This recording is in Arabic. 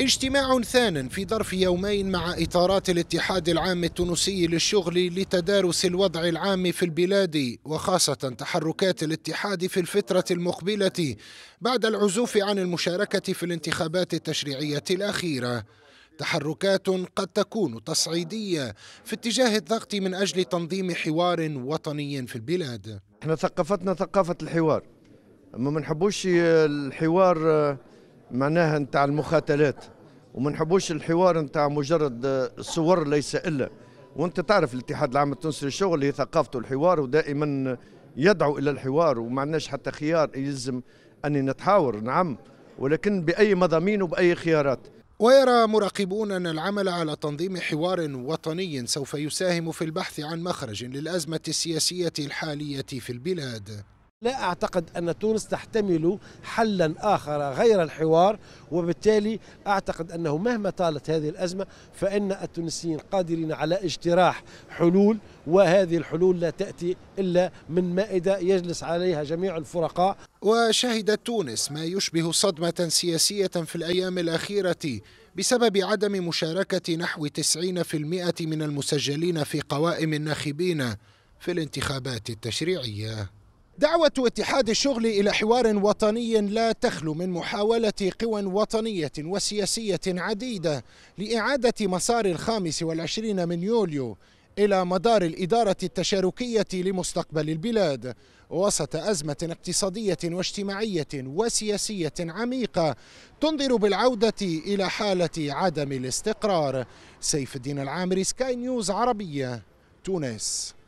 اجتماع ثان في ظرف يومين مع إطارات الاتحاد العام التونسي للشغل لتدارس الوضع العام في البلاد وخاصة تحركات الاتحاد في الفترة المقبلة بعد العزوف عن المشاركة في الانتخابات التشريعية الأخيرة تحركات قد تكون تصعيدية في اتجاه الضغط من أجل تنظيم حوار وطني في البلاد احنا ثقافتنا ثقافة الحوار ما نحبوش الحوار معناها نتاع المخاتلات وما نحبوش الحوار نتاع مجرد صور ليس الا وانت تعرف الاتحاد العام التونسي للشغل اللي ثقافته الحوار ودائما يدعو الى الحوار وما عندناش حتى خيار يلزم اني نتحاور نعم ولكن باي مضامين وباي خيارات ويرى مراقبون أن العمل على تنظيم حوار وطني سوف يساهم في البحث عن مخرج للأزمة السياسية الحالية في البلاد لا أعتقد أن تونس تحتمل حلا آخر غير الحوار وبالتالي أعتقد أنه مهما طالت هذه الأزمة فإن التونسيين قادرين على اجتراح حلول وهذه الحلول لا تأتي إلا من مائدة يجلس عليها جميع الفرقاء وشهدت تونس ما يشبه صدمة سياسية في الأيام الأخيرة بسبب عدم مشاركة نحو 90% من المسجلين في قوائم الناخبين في الانتخابات التشريعية دعوة اتحاد الشغل إلى حوار وطني لا تخلو من محاولة قوى وطنية وسياسية عديدة لإعادة مسار الخامس والعشرين من يوليو إلى مدار الإدارة التشاركية لمستقبل البلاد وسط أزمة اقتصادية واجتماعية وسياسية عميقة تنظر بالعودة إلى حالة عدم الاستقرار سيف الدين العامري سكاي نيوز عربية تونس